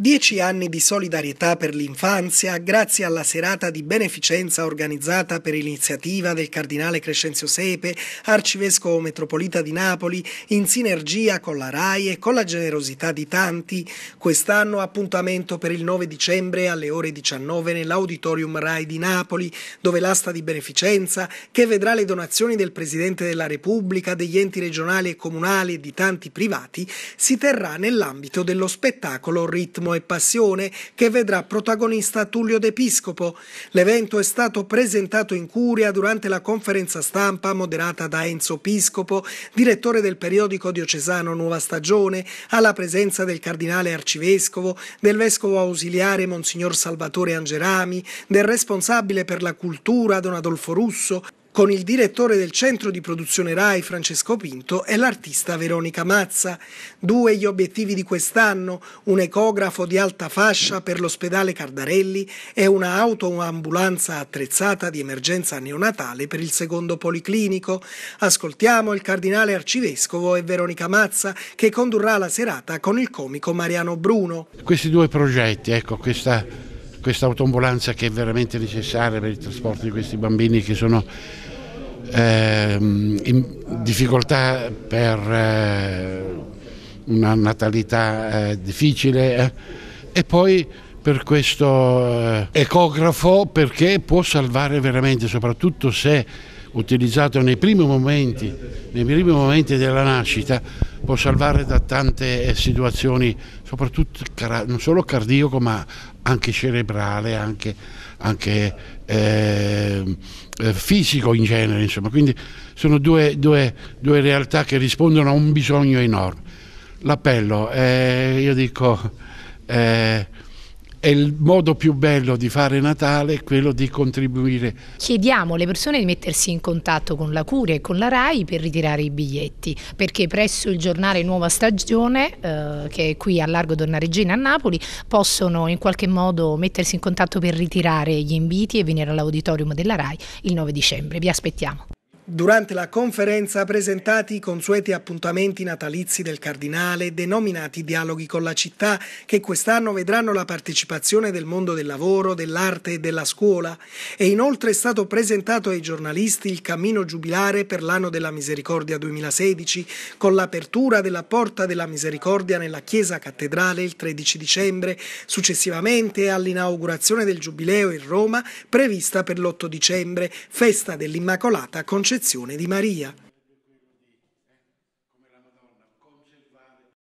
Dieci anni di solidarietà per l'infanzia grazie alla serata di beneficenza organizzata per iniziativa del Cardinale Crescenzio Sepe, Arcivescovo Metropolita di Napoli, in sinergia con la RAI e con la generosità di tanti. Quest'anno appuntamento per il 9 dicembre alle ore 19 nell'Auditorium RAI di Napoli, dove l'asta di beneficenza, che vedrà le donazioni del Presidente della Repubblica, degli enti regionali e comunali e di tanti privati, si terrà nell'ambito dello spettacolo Ritmo Paganismo e Passione che vedrà protagonista Tullio D'Episcopo. L'evento è stato presentato in Curia durante la conferenza stampa moderata da Enzo Piscopo, direttore del periodico diocesano Nuova Stagione, alla presenza del cardinale arcivescovo, del vescovo ausiliare Monsignor Salvatore Angerami, del responsabile per la cultura Don Adolfo Russo, con il direttore del centro di produzione RAI Francesco Pinto e l'artista Veronica Mazza. Due gli obiettivi di quest'anno, un ecografo di alta fascia per l'ospedale Cardarelli e una un'autoambulanza attrezzata di emergenza neonatale per il secondo policlinico. Ascoltiamo il cardinale arcivescovo e Veronica Mazza che condurrà la serata con il comico Mariano Bruno. Questi due progetti, ecco, questa questa autoambulanza che è veramente necessaria per il trasporto di questi bambini che sono eh, in difficoltà per eh, una natalità eh, difficile eh. e poi per questo eh, ecografo perché può salvare veramente soprattutto se utilizzato nei primi momenti, nei primi momenti della nascita può salvare da tante eh, situazioni, soprattutto non solo cardiaco ma anche cerebrale, anche, anche eh, eh, fisico in genere. Insomma. Quindi sono due, due, due realtà che rispondono a un bisogno enorme. L'appello, eh, io dico... Eh, e il modo più bello di fare Natale è quello di contribuire. Chiediamo alle persone di mettersi in contatto con la Curia e con la RAI per ritirare i biglietti, perché presso il giornale Nuova Stagione, eh, che è qui a Largo Donna Regina a Napoli, possono in qualche modo mettersi in contatto per ritirare gli inviti e venire all'auditorium della RAI il 9 dicembre. Vi aspettiamo. Durante la conferenza presentati i consueti appuntamenti natalizi del Cardinale, denominati Dialoghi con la città, che quest'anno vedranno la partecipazione del mondo del lavoro, dell'arte e della scuola. E inoltre è stato presentato ai giornalisti il cammino giubilare per l'anno della misericordia 2016, con l'apertura della Porta della Misericordia nella Chiesa Cattedrale il 13 dicembre, successivamente all'inaugurazione del Giubileo in Roma, prevista per l'8 dicembre, festa dell'Immacolata Concezione concezione di Maria.